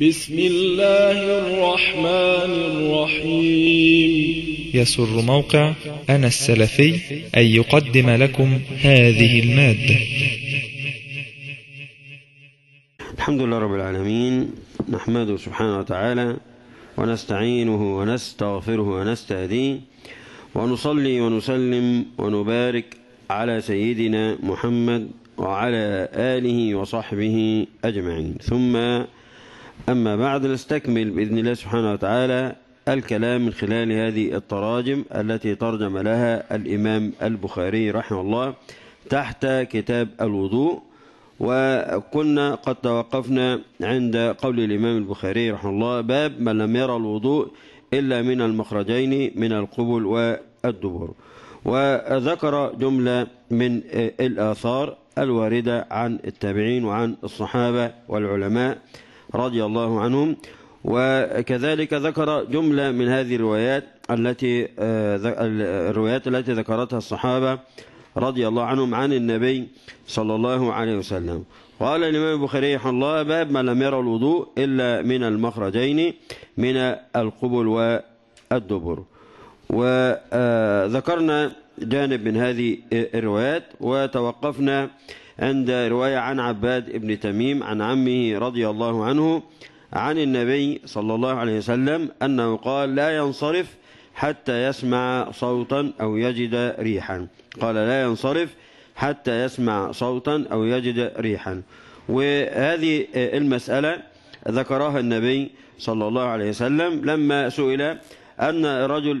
بسم الله الرحمن الرحيم يسر موقع أنا السلفي أن يقدم لكم هذه المادة الحمد لله رب العالمين نحمده سبحانه وتعالى ونستعينه ونستغفره ونستهديه ونصلي ونسلم ونبارك على سيدنا محمد وعلى آله وصحبه أجمعين ثم أما بعد نستكمل بإذن الله سبحانه وتعالى الكلام من خلال هذه التراجم التي ترجم لها الإمام البخاري رحمه الله تحت كتاب الوضوء وكنا قد توقفنا عند قول الإمام البخاري رحمه الله باب من لم يرى الوضوء إلا من المخرجين من القبل والدبر وذكر جملة من الآثار الواردة عن التابعين وعن الصحابة والعلماء رضي الله عنهم وكذلك ذكر جملة من هذه الروايات التي آه، الروايات التي ذكرتها الصحابة رضي الله عنهم عن النبي صلى الله عليه وسلم قال الإمام البخاري رحمه الله باب ما لم يرى الوضوء إلا من المخرجين من القبل والدبر وذكرنا جانب من هذه الروايات وتوقفنا عند رواية عن عباد بن تميم عن عمه رضي الله عنه عن النبي صلى الله عليه وسلم أنه قال لا ينصرف حتى يسمع صوتا أو يجد ريحا قال لا ينصرف حتى يسمع صوتا أو يجد ريحا وهذه المسألة ذكرها النبي صلى الله عليه وسلم لما سئل أن رجل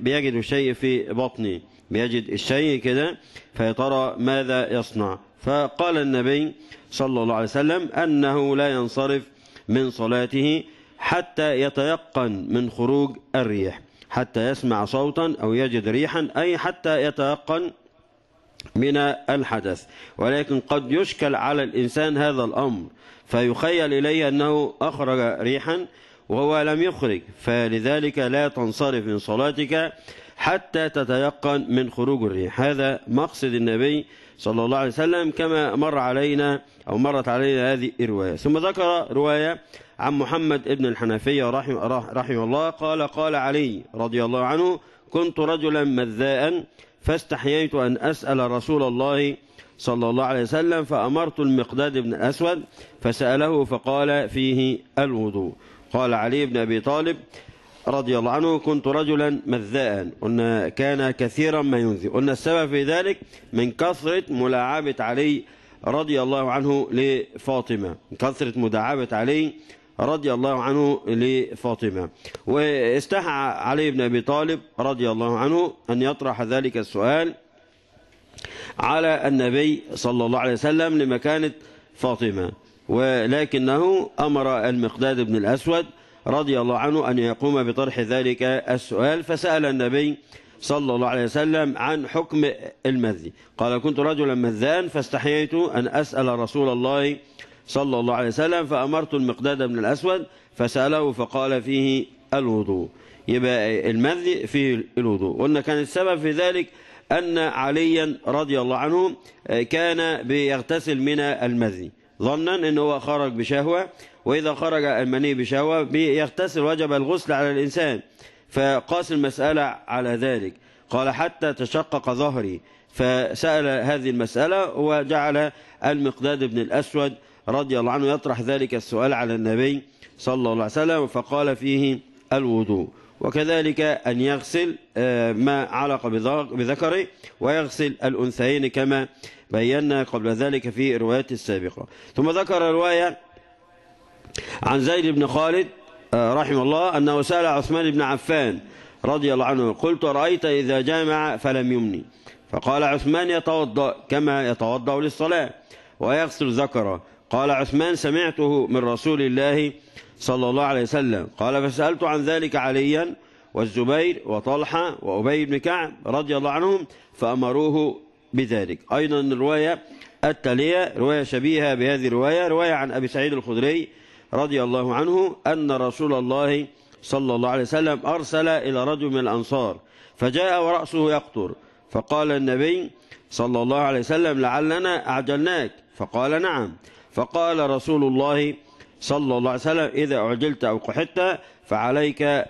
بيجد شيء في بطنه بيجد الشيء كده فيترى ماذا يصنع فقال النبي صلى الله عليه وسلم أنه لا ينصرف من صلاته حتى يتيقن من خروج الريح حتى يسمع صوتا أو يجد ريحا أي حتى يتيقن من الحدث ولكن قد يشكل على الإنسان هذا الأمر فيخيل إليه أنه أخرج ريحا وهو لم يخرج فلذلك لا تنصرف من صلاتك حتى تتيقن من خروج الريح هذا مقصد النبي صلى الله عليه وسلم كما مر علينا أو مرت علينا هذه الرواية ثم ذكر رواية عن محمد ابن الحنفية رحمه, رحمه الله قال قال علي رضي الله عنه كنت رجلا مذاء فاستحييت أن أسأل رسول الله صلى الله عليه وسلم فأمرت المقداد بن أسود فسأله فقال فيه الوضوء قال علي بن أبي طالب رضي الله عنه كنت رجلا مذاء قلنا كان كثيرا ما ينذي قلنا السبب في ذلك من كثرة ملاعبة علي رضي الله عنه لفاطمة من كثرة مداعبة علي رضي الله عنه لفاطمة واستحى علي بن أبي طالب رضي الله عنه أن يطرح ذلك السؤال على النبي صلى الله عليه وسلم لمكانة فاطمة ولكنه أمر المقداد بن الأسود رضي الله عنه أن يقوم بطرح ذلك السؤال فسأل النبي صلى الله عليه وسلم عن حكم المذي قال كنت رجلا مذان فاستحييت أن أسأل رسول الله صلى الله عليه وسلم فأمرت المقداد بن الأسود فسأله فقال فيه الوضوء يبقى المذي فيه الوضوء قلنا كان السبب في ذلك أن عليا رضي الله عنه آه، كان بيغتسل من المذي ظنا أنه هو خرج بشهوة وإذا خرج المني بشهوة يغتسل وجب الغسل على الإنسان فقاس المسألة على ذلك قال حتى تشقق ظهري فسأل هذه المسألة وجعل المقداد بن الأسود رضي الله عنه يطرح ذلك السؤال على النبي صلى الله عليه وسلم فقال فيه الوضوء وكذلك أن يغسل آه، ما علق بذكره ويغسل الأنثيين كما بينا قبل ذلك في الروايات السابقة ثم ذكر رواية عن زيد بن خالد آه، رحمه الله أنه سأل عثمان بن عفان رضي الله عنه قلت رأيت إذا جامع فلم يمني فقال عثمان يتوضأ كما يتوضأ للصلاة ويغسل ذكره قال عثمان سمعته من رسول الله صلى الله عليه وسلم قال فسألت عن ذلك عليا والزبير وطلحة وأبي بن كعب رضي الله عنهم فأمروه بذلك أيضا الرواية التالية رواية شبيهة بهذه الرواية رواية عن أبي سعيد الخدري رضي الله عنه أن رسول الله صلى الله عليه وسلم أرسل إلى رجل من الأنصار فجاء ورأسه يقطر فقال النبي صلى الله عليه وسلم لعلنا أعجلناك فقال نعم فقال رسول الله صلى الله عليه وسلم إذا أعجلت أو قحطت فعليك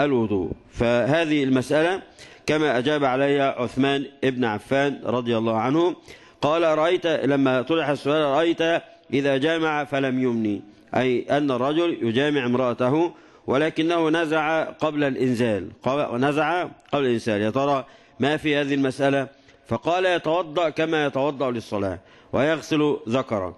الوضوء فهذه المسألة كما أجاب عليها عثمان ابن عفان رضي الله عنه قال رأيت لما طرح السؤال رأيت إذا جامع فلم يمني أي أن الرجل يجامع امرأته ولكنه نزع قبل الإنزال نزع قبل الإنزال يا ترى ما في هذه المسألة فقال يتوضأ كما يتوضأ للصلاة ويغسل ذكرا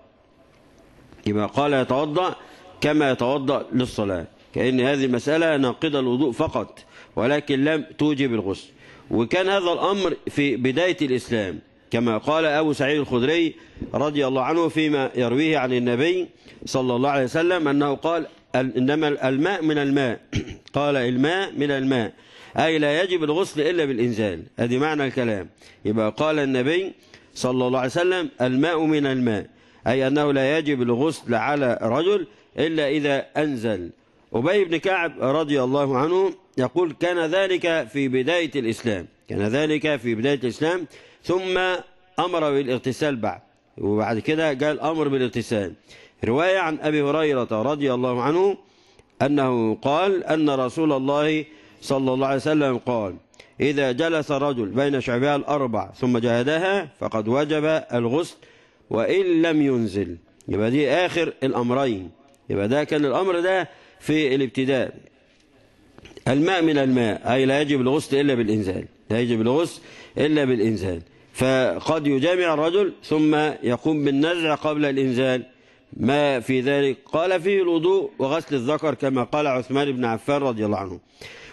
يبقى قال يتوضأ كما يتوضأ للصلاة كأن هذه المسألة ناقضة الوضوء فقط ولكن لم توجب الغسل وكان هذا الأمر في بداية الإسلام كما قال أبو سعيد الخدري رضي الله عنه فيما يرويه عن النبي صلى الله عليه وسلم أنه قال إنما الماء من الماء قال الماء من الماء أي لا يجب الغسل إلا بالإنزال هذه معنى الكلام يبقى قال النبي صلى الله عليه وسلم الماء من الماء أي أنه لا يجب الغسل على رجل إلا إذا أنزل أبي بن كعب رضي الله عنه يقول كان ذلك في بداية الإسلام كان ذلك في بداية الإسلام ثم أمر بالاغتسال بعد وبعد كده جاء الأمر بالاغتسال رواية عن أبي هريرة رضي الله عنه أنه قال أن رسول الله صلى الله عليه وسلم قال إذا جلس الرجل بين شعبها الأربع ثم جهدها فقد وجب الغسل وإن لم ينزل يبقى دي آخر الأمرين يبقى ده كان الأمر ده في الابتداء الماء من الماء أي لا يجب الغسل إلا بالإنزال لا يجب الغسل إلا بالإنزال فقد يجامع الرجل ثم يقوم بالنزع قبل الإنزال ما في ذلك قال فيه الوضوء وغسل الذكر كما قال عثمان بن عفان رضي الله عنه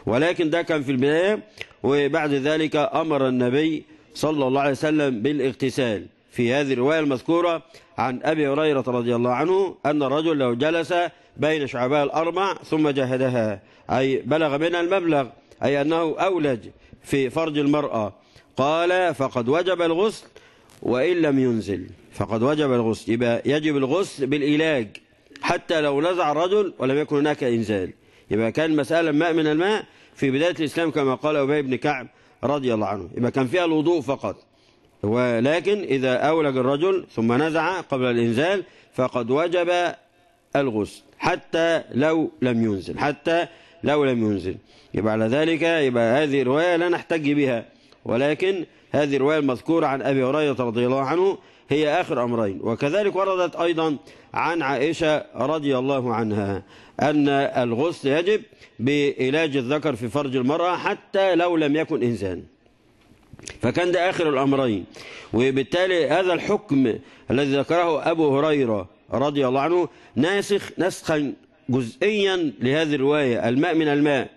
ولكن ده كان في البداية وبعد ذلك أمر النبي صلى الله عليه وسلم بالاغتسال في هذه الرواية المذكورة عن أبي هريرة رضي الله عنه أن الرجل لو جلس بين شعبها الأربع ثم جهدها أي بلغ منها المبلغ أي أنه أولج في فرج المرأة قال فقد وجب الغسل وإن لم ينزل فقد وجب الغسل يبقى يجب الغسل بالإلاج حتى لو نزع الرجل ولم يكن هناك إنزال يبقى كان مسألة ماء من الماء في بداية الإسلام كما قال أبي بن كعب رضي الله عنه يبقى كان فيها الوضوء فقط ولكن إذا أولج الرجل ثم نزع قبل الإنزال فقد وجب الغسل حتى لو لم ينزل حتى لو لم ينزل يبقى على ذلك يبقى هذه الرواية لا نحتج بها ولكن هذه الرواية المذكورة عن أبي هريرة رضي الله عنه هي آخر أمرين وكذلك وردت أيضا عن عائشة رضي الله عنها أن الغسل يجب بإلاج الذكر في فرج المرأة حتى لو لم يكن إنسان فكان ده آخر الأمرين وبالتالي هذا الحكم الذي ذكره أبو هريرة رضي الله عنه ناسخ نسخا جزئيا لهذه الرواية الماء من الماء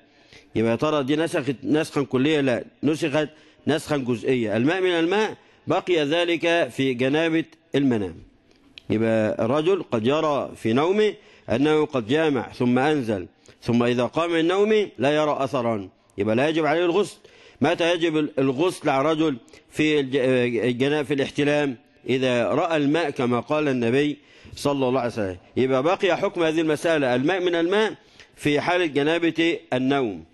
يبقى يا ترى دي نسخت نسخا كليا لا نسخت نسخا جزئيا الماء من الماء بقي ذلك في جنابة المنام يبقى الرجل قد يرى في نومه أنه قد جامع ثم أنزل ثم إذا قام من نومه لا يرى أثرا يبقى لا يجب عليه الغسل متى يجب الغسل على الرجل في الجناب في الاحتلام إذا رأى الماء كما قال النبي صلى الله عليه وسلم يبقى بقي حكم هذه المسألة الماء من الماء في حالة جنابة النوم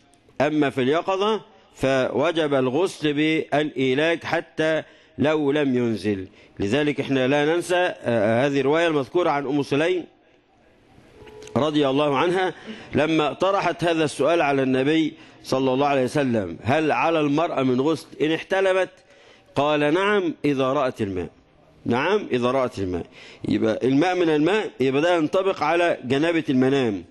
أما في اليقظة فوجب الغسل بالإيلاج حتى لو لم ينزل لذلك احنا لا ننسى آه، آه، هذه الرواية المذكورة عن أم سليم رضي الله عنها لما طرحت هذا السؤال على النبي صلى الله عليه وسلم هل على المرأة من غسل إن احتلمت قال نعم إذا رأت الماء نعم إذا رأت الماء يبقى الماء من الماء يبقى ده ينطبق على جنابة المنام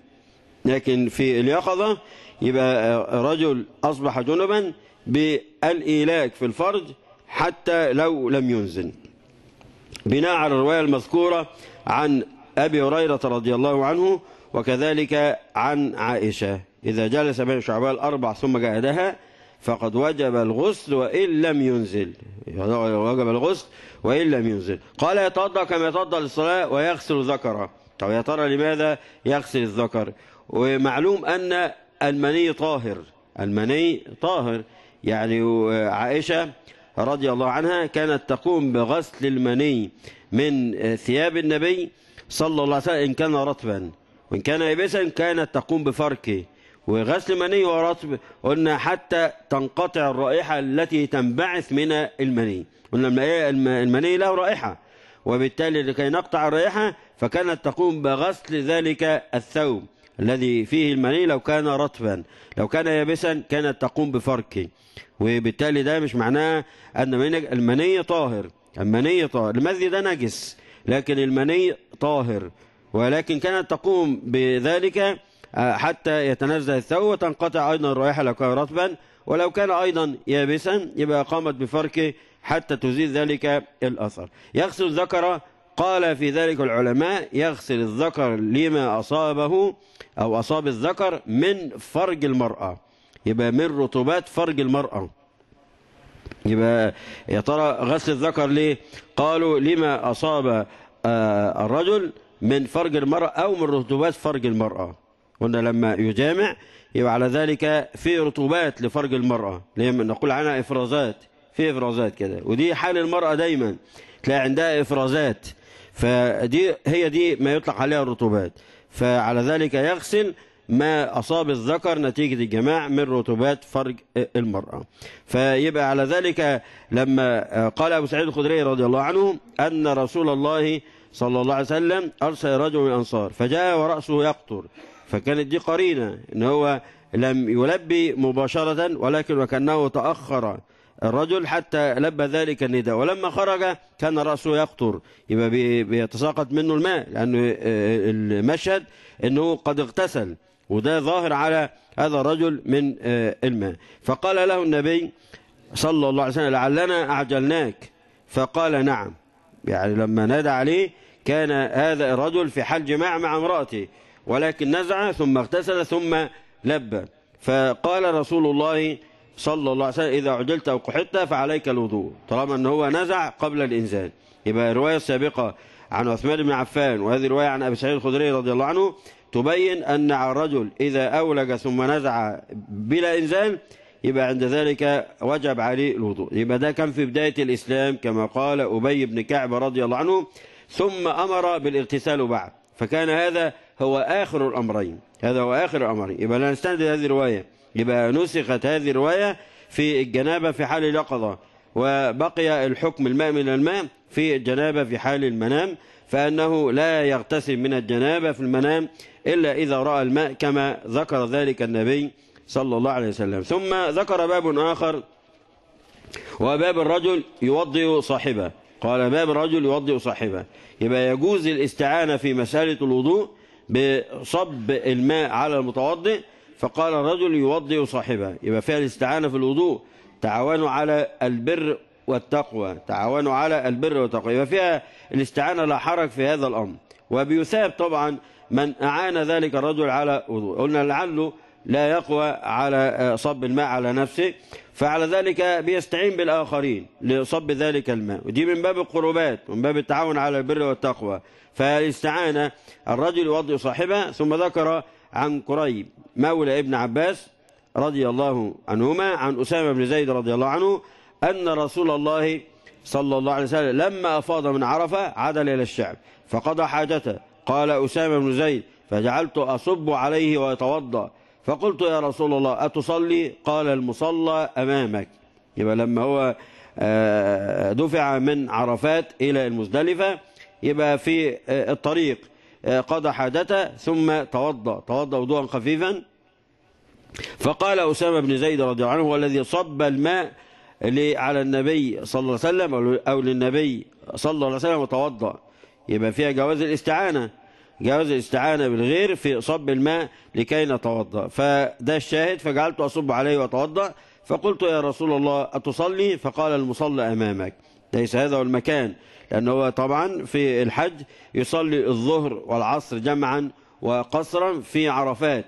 لكن في اليقظة يبقى آه، رجل أصبح جنبا بالإيلاك في الفرج حتى لو لم ينزل بناء على الرواية المذكورة عن أبي هريرة رضي الله عنه وكذلك عن عائشة إذا جلس بين شعبان الأربع ثم جاهدها فقد وجب الغسل وإن لم ينزل وجب الغسل وإن لم ينزل قال يتوضأ كما يتوضأ للصلاة ويغسل ذكره طب يا ترى لماذا يغسل الذكر ومعلوم أن المني طاهر المني طاهر يعني آه، عائشة رضي الله عنها كانت تقوم بغسل المني من آه، ثياب النبي صلى الله عليه وسلم إن كان رطبا وإن كان يبسا كانت تقوم بفركه وغسل مني ورطب قلنا حتى تنقطع الرائحة التي تنبعث من المني قلنا إيه، المني له رائحة وبالتالي لكي نقطع الرائحة فكانت تقوم بغسل ذلك الثوب الذي فيه المني لو كان رطبا لو كان يابسا كانت تقوم بفركه وبالتالي ده مش معناه أن المني طاهر المني طاهر المذي ده نجس لكن المني طاهر ولكن كانت تقوم بذلك آه، حتى يتنزل الثوب وتنقطع أيضا الرائحة لو كان رطبا ولو كان أيضا يابسا يبقى قامت بفركه حتى تزيل ذلك الأثر يغسل الذكر قال في ذلك العلماء يغسل الذكر لما أصابه أو أصاب الذكر من فرج المرأة يبقى من رطوبات فرج المرأة يبقى يا ترى غسل الذكر ليه قالوا لما أصاب آه، الرجل من فرج المرأة أو من رطوبات فرج المرأة قلنا لما يجامع يبقى على ذلك في رطوبات لفرج المرأة نقول عنها إفرازات في إفرازات كده ودي حال المرأة دايما تلاقي عندها إفرازات فدي هي دي ما يطلق عليها الرطوبات فعلى ذلك يغسل ما أصاب الذكر نتيجة الجماع من رطوبات فرج المرأة فيبقى على ذلك لما قال أبو سعيد الخدري رضي الله عنه أن رسول الله صلى الله عليه وسلم أرسل رجل من الأنصار فجاء ورأسه يقطر فكانت دي قرينة إن هو لم يلبي مباشرة ولكن وكأنه تأخر الرجل حتى لبى ذلك النداء ولما خرج كان رأسه يقطر يبقى بيتساقط منه الماء لأنه آه، المشهد أنه قد اغتسل وده ظاهر على هذا الرجل من آه، الماء فقال له النبي صلى الله عليه وسلم لعلنا أعجلناك فقال نعم يعني لما نادى عليه كان هذا الرجل في حال جماع مع امرأته ولكن نزع ثم اغتسل ثم لبى فقال رسول الله صلى الله عليه وسلم إذا عجلت أو قحطت فعليك الوضوء طالما أن هو نزع قبل الإنزال يبقى الرواية السابقة عن عثمان بن عفان وهذه الرواية عن أبي سعيد الخدري رضي الله عنه تبين أن على الرجل إذا أولج ثم نزع بلا إنزال يبقى عند ذلك وجب عليه الوضوء يبقى ده كان في بداية الإسلام كما قال أبي بن كعب رضي الله عنه ثم أمر بالاغتسال بعد فكان هذا هو آخر الأمرين هذا هو آخر الأمرين يبقى لا نستند هذه الرواية يبقى نسخت هذه الرواية في الجنابة في حال اليقظة وبقي الحكم الماء من الماء في الجنابة في حال المنام فأنه لا يغتسل من الجنابة في المنام إلا إذا رأى الماء كما ذكر ذلك النبي صلى الله عليه وسلم ثم ذكر باب آخر وباب الرجل يوضئ صاحبه قال باب الرجل يوضئ صاحبه يبقى يجوز الاستعانة في مسألة الوضوء بصب الماء على المتوضئ فقال الرجل يوضئ صاحبه يبقى فيها الاستعانة في الوضوء تعاونوا على البر والتقوى تعاونوا على البر والتقوى يبقى فيها الاستعانة لا حرج في هذا الأمر وبيثاب طبعا من أعان ذلك الرجل على وضوء قلنا لعله لا يقوى على آه، صب الماء على نفسه فعلى ذلك بيستعين بالآخرين لصب ذلك الماء ودي من باب القربات ومن باب التعاون على البر والتقوى فالاستعانة الرجل يوضي صاحبه ثم ذكر عن قريب مولى ابن عباس رضي الله عنهما عن أسامة بن زيد رضي الله عنه أن رسول الله صلى الله عليه وسلم لما أفاض من عرفة عدل إلى الشعب فقضى حاجته قال أسامة بن زيد فجعلت أصب عليه ويتوضأ فقلت يا رسول الله أتصلي قال المصلى أمامك يبقى لما هو آه، دفع من عرفات إلى المزدلفة يبقى في آه، الطريق قضى حاجته ثم توضأ توضأ وضوءا خفيفا فقال أسامة بن زيد رضي الله عنه هو الذي صب الماء على النبي صلى الله عليه وسلم أو للنبي صلى الله عليه وسلم وتوضأ يبقى فيها جواز الاستعانة جواز الاستعانة بالغير في صب الماء لكي نتوضأ فده الشاهد فجعلت أصب عليه وأتوضأ فقلت يا رسول الله أتصلي فقال المصلى أمامك ليس هذا هو المكان لأنه هو طبعا في الحج يصلي الظهر والعصر جمعا وقصرا في عرفات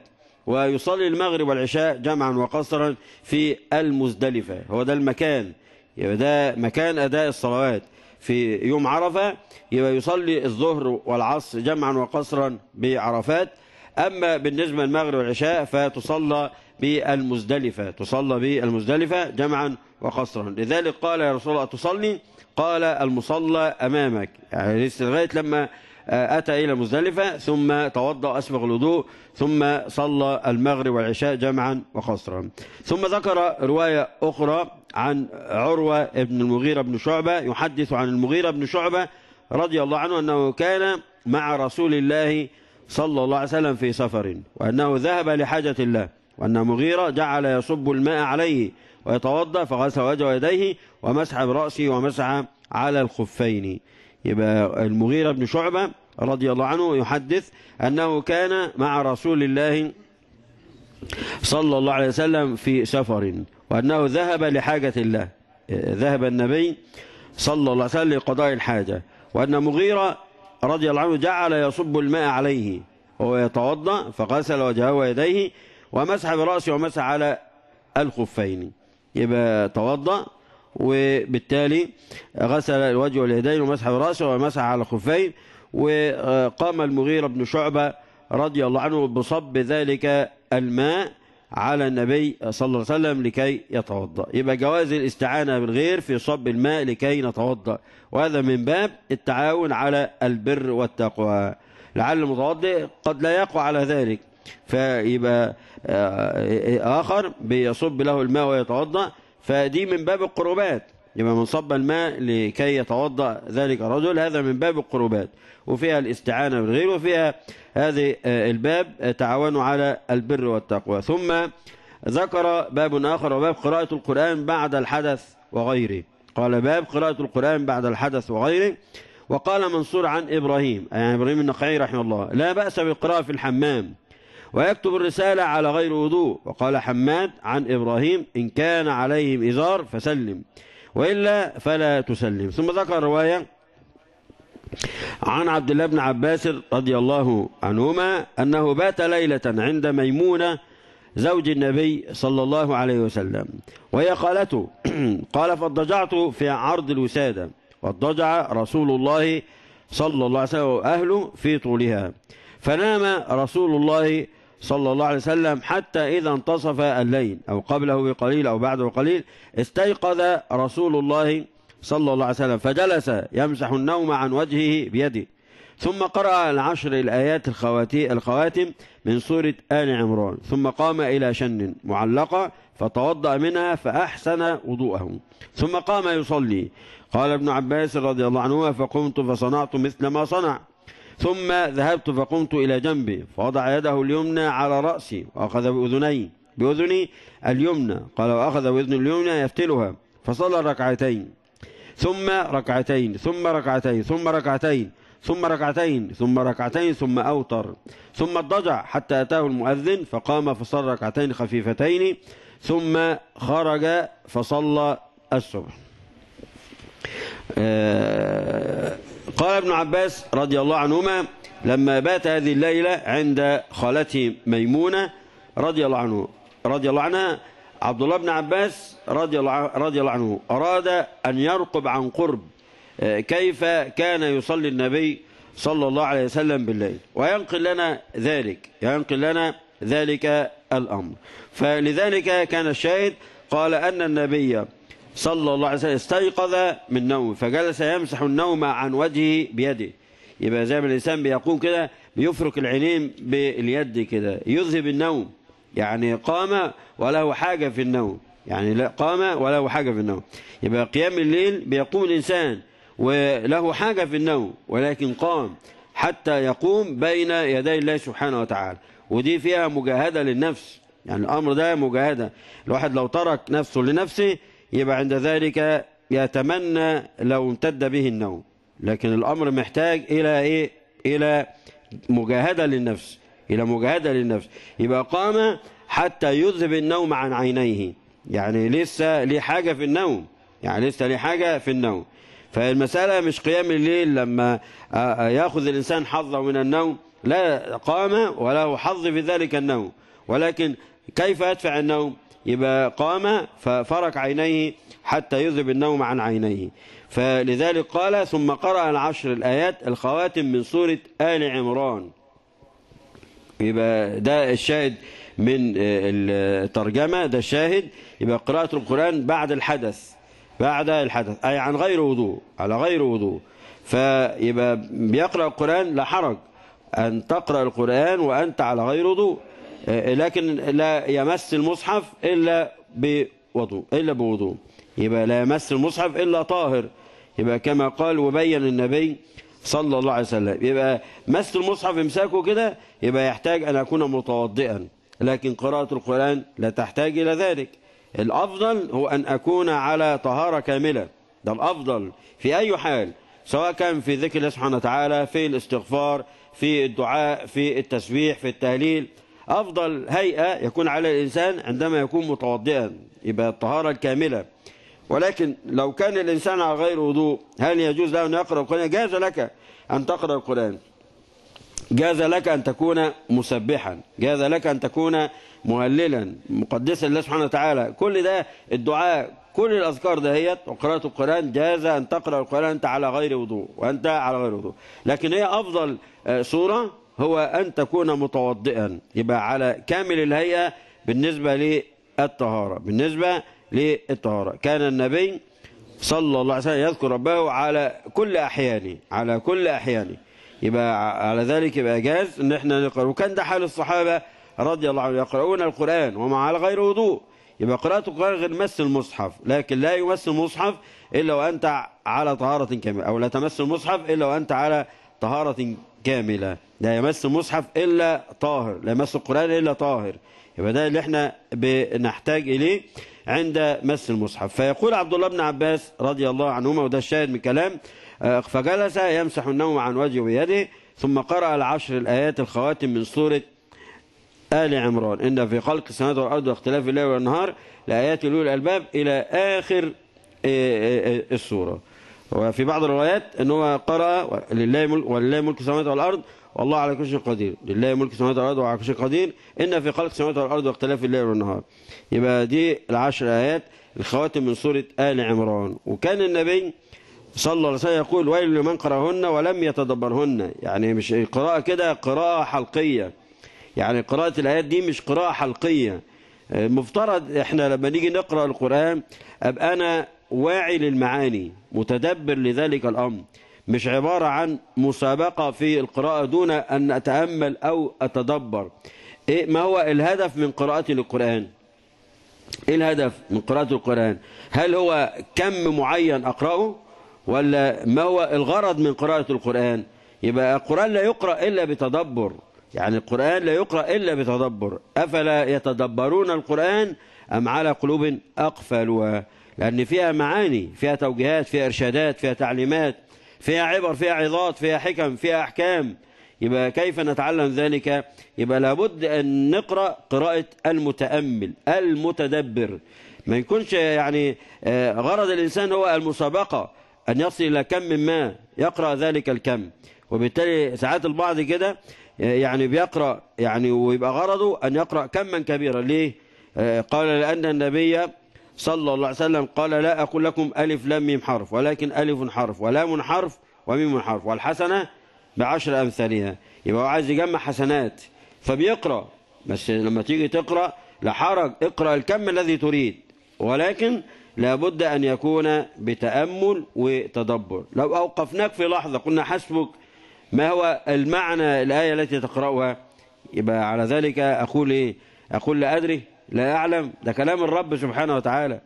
ويصلي المغرب والعشاء جمعا وقصرا في المزدلفة هو ده المكان يبقى ده مكان أداء الصلوات في يوم عرفة يبقى يصلي الظهر والعصر جمعا وقصرا بعرفات أما بالنسبة للمغرب والعشاء فتصلى بالمزدلفة تصلى بالمزدلفة جمعا وقصرا لذلك قال يا رسول الله تصلي قال المصلى أمامك يعني لغاية لما آه، أتى إلى مزدلفة ثم توضأ أسبغ الوضوء ثم صلى المغرب والعشاء جمعا وقصرا ثم ذكر رواية أخرى عن عروة بن المغيرة بن شعبة يحدث عن المغيرة بن شعبة رضي الله عنه أنه كان مع رسول الله صلى الله عليه وسلم في سفر وأنه ذهب لحاجة الله وأن مغيرة جعل يصب الماء عليه ويتوضأ فغسل وجهه ويديه ومسح برأسه ومسح على الخفين يبقى المغيرة بن شعبة رضي الله عنه يحدث أنه كان مع رسول الله صلى الله عليه وسلم في سفر وأنه ذهب لحاجة الله ذهب النبي صلى الله عليه وسلم لقضاء الحاجة وأن مغيرة رضي الله عنه جعل يصب الماء عليه وهو يتوضأ فغسل وجهه ويديه ومسح برأسه ومسح على الخفين يبقى توضأ وبالتالي غسل الوجه واليدين ومسح براسه ومسح على خفين وقام المغيرة بن شعبة رضي الله عنه بصب ذلك الماء على النبي صلى الله عليه وسلم لكي يتوضأ يبقى جواز الاستعانة بالغير في صب الماء لكي نتوضأ وهذا من باب التعاون على البر والتقوى لعل المتوضئ قد لا يقوى على ذلك فيبقى آه، آخر بيصب له الماء ويتوضأ فدي من باب القربات يبقى من صب الماء لكي يتوضأ ذلك الرجل هذا من باب القربات وفيها الاستعانة بالغير وفيها هذه آه، الباب آه، تعاونوا على البر والتقوى ثم ذكر باب آخر وباب قراءة القرآن بعد الحدث وغيره قال باب قراءة القرآن بعد الحدث وغيره وقال منصور عن إبراهيم يعني إبراهيم النقعي رحمه الله لا بأس بالقراءة في الحمام ويكتب الرسالة على غير وضوء وقال حماد عن إبراهيم إن كان عليهم إزار فسلم وإلا فلا تسلم ثم ذكر رواية عن عبد الله بن عباس رضي الله عنهما أنه بات ليلة عند ميمونة زوج النبي صلى الله عليه وسلم وهي قالته قال فاضجعت في عرض الوسادة واضجع رسول الله صلى الله عليه وسلم وأهله في طولها فنام رسول الله صلى الله عليه وسلم حتى إذا انتصف الليل أو قبله بقليل أو بعده بقليل استيقظ رسول الله صلى الله عليه وسلم فجلس يمسح النوم عن وجهه بيده ثم قرأ العشر الآيات الخواتم من سورة آل عمران ثم قام إلى شن معلقة فتوضأ منها فأحسن وضوءه ثم قام يصلي قال ابن عباس رضي الله عنه فقمت فصنعت مثل ما صنع ثم ذهبت فقمت إلى جنبه فوضع يده اليمنى على رأسي وأخذ بأذني بأذني اليمنى قال وأخذ بأذن اليمنى يفتلها فصلى ركعتين ثم ركعتين ثم ركعتين ثم ركعتين ثم ركعتين ثم ركعتين ثم أوتر ثم اضطجع حتى أتاه المؤذن فقام فصلى ركعتين خفيفتين ثم خرج فصلى الصبح آه قال ابن عباس رضي الله عنهما لما بات هذه الليلة عند خالته ميمونة رضي الله عنه رضي الله عنها عبد الله بن عباس رضي الله رضي الله عنه أراد أن يرقب عن قرب آه، كيف كان يصلي النبي صلى الله عليه وسلم بالليل وينقل لنا ذلك ينقل لنا ذلك الأمر فلذلك كان الشاهد قال أن النبي صلى الله عليه وسلم استيقظ من نومه فجلس يمسح النوم عن وجهه بيده يبقى زي ما الإنسان بيقوم كده بيفرك العينين باليد كده يذهب النوم يعني قام وله حاجة في النوم يعني لا قام وله حاجة في النوم يبقى قيام الليل بيقوم الإنسان وله حاجة في النوم ولكن قام حتى يقوم بين يدي الله سبحانه وتعالى ودي فيها مجاهدة للنفس يعني الأمر ده مجاهدة الواحد لو ترك نفسه لنفسه يبقى عند ذلك يتمنى لو امتد به النوم لكن الأمر محتاج إلى إيه إلى مجاهدة للنفس إلى مجاهدة للنفس يبقى قام حتى يذهب النوم عن عينيه يعني لسه ليه حاجة في النوم يعني لسه ليه حاجة في النوم فالمسألة مش قيام الليل لما يأخذ الإنسان حظه من النوم لا قام وله حظ في ذلك النوم ولكن كيف يدفع النوم يبقى قام ففرك عينيه حتى يذهب النوم عن عينيه فلذلك قال ثم قرأ العشر الآيات الخواتم من سورة آل عمران يبقى ده الشاهد من آه، الترجمة ده الشاهد يبقى قراءة القرآن بعد الحدث بعد الحدث أي عن غير وضوء على غير وضوء فيبقى بيقرأ القرآن لا حرج أن تقرأ القرآن وأنت على غير وضوء آه، لكن لا يمس المصحف إلا بوضوء إلا بوضوء يبقى لا يمس المصحف إلا طاهر يبقى كما قال وبين النبي صلى الله عليه وسلم يبقى مس المصحف امساكه كده يبقى يحتاج أن أكون متوضئا لكن قراءة القرآن لا تحتاج إلى ذلك الأفضل هو أن أكون على طهارة كاملة ده الأفضل في أي حال سواء كان في ذكر الله سبحانه وتعالى في الاستغفار في الدعاء في التسبيح في التهليل أفضل هيئة يكون على الإنسان عندما يكون متوضئا يبقى الطهارة الكاملة ولكن لو كان الإنسان على غير وضوء هل يجوز له أن يقرأ القرآن جاز لك أن تقرأ القرآن جاز لك أن تكون مسبحا جاز لك أن تكون مهللا مقدسا لله سبحانه وتعالى كل ده الدعاء كل الأذكار دهيت وقراءة القرآن جاز أن تقرأ القرآن أنت على غير وضوء وأنت على غير وضوء لكن هي أفضل صورة آه، هو أن تكون متوضئا يبقى على كامل الهيئة بالنسبة للطهارة بالنسبة للطهارة كان النبي صلى الله عليه وسلم يذكر ربه على كل أحيانه على كل أحيانه يبقى على ذلك يبقى جاز ان احنا نقرأ وكان ده حال الصحابة رضي الله عنهم يقرؤون القرآن ومع غير وضوء يبقى قراءة القرآن غير مس المصحف لكن لا يمس المصحف إلا وأنت على طهارة كاملة أو لا تمس المصحف إلا وأنت على طهارة كاملة لا يمس المصحف إلا طاهر لا يمس القرآن إلا طاهر يبقى ده اللي احنا بنحتاج إليه عند مس المصحف فيقول عبد الله بن عباس رضي الله عنهما وده الشاهد من كلام آه، فجلس يمسح النوم عن وجهه بيده ثم قرأ العشر الآيات الخواتم من سورة آل عمران إن في خلق السماوات والأرض واختلاف الليل والنهار لآيات لأولي الألباب إلى آخر آه، آه، السورة وفي بعض الروايات ان هو قرأ لله ملك ولله ملك السماوات والأرض والله على كل شيء قدير لله ملك السماوات والأرض وعلى كل شيء قدير إن في خلق السماوات والأرض واختلاف الليل والنهار يبقى دي العشر آيات الخواتم من سورة آل عمران وكان النبي صلى الله عليه وسلم يقول ويل لمن قرأهن ولم يتدبرهن يعني مش قراءة كده قراءة حلقية يعني قراءة الآيات دي مش قراءة حلقية المفترض احنا لما نيجي نقرأ القرآن أبقى أنا واعي للمعاني متدبر لذلك الأمر مش عبارة عن مسابقة في القراءة دون أن أتأمل أو أتدبر إيه ما هو الهدف من قراءتي للقرآن إيه الهدف من قراءة القرآن هل هو كم معين أقرأه ولا ما هو الغرض من قراءة القرآن يبقى القرآن لا يقرأ إلا بتدبر يعني القرآن لا يقرأ إلا بتدبر أفلا يتدبرون القرآن أم على قلوب أقفلها لأن فيها معاني فيها توجيهات فيها إرشادات فيها تعليمات فيها عبر فيها عظات فيها حكم فيها أحكام يبقى كيف نتعلم ذلك يبقى لابد أن نقرأ قراءة المتأمل المتدبر ما يكونش يعني آه، غرض الإنسان هو المسابقة أن يصل إلى كم ما يقرأ ذلك الكم وبالتالي ساعات البعض كده آه، يعني بيقرأ يعني ويبقى غرضه أن يقرأ كما كبيرا ليه آه، قال لأن النبي صلى الله عليه وسلم قال لا أقول لكم ألف لام ميم حرف ولكن ألف حرف ولام حرف وميم حرف والحسنة بعشر أمثالها يبقى هو عايز يجمع حسنات فبيقرأ بس لما تيجي تقرأ لا حرج اقرأ الكم الذي تريد ولكن لابد أن يكون بتأمل وتدبر لو أوقفناك في لحظة قلنا حسبك ما هو المعنى الآية التي تقرأها يبقى على ذلك أقول إيه أقول لا أدري لا يعلم ده كلام الرب سبحانه وتعالى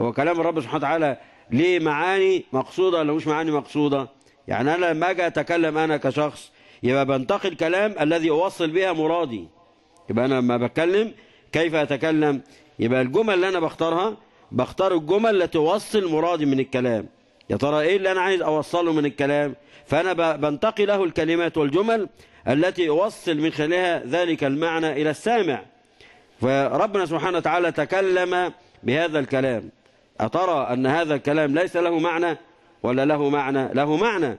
هو كلام الرب سبحانه وتعالى ليه معاني مقصودة ولا مش معاني مقصودة يعني أنا لما أجي أتكلم أنا كشخص يبقى بنتقي الكلام الذي أوصل بها مرادي يبقى أنا لما بتكلم كيف أتكلم يبقى الجمل اللي أنا بختارها بختار الجمل التي توصل مرادي من الكلام يا ترى إيه اللي أنا عايز أوصله من الكلام فأنا بنتقي له الكلمات والجمل التي أوصل من خلالها ذلك المعنى إلى السامع فربنا سبحانه وتعالى تكلم بهذا الكلام أترى أن هذا الكلام ليس له معنى ولا له معنى له معنى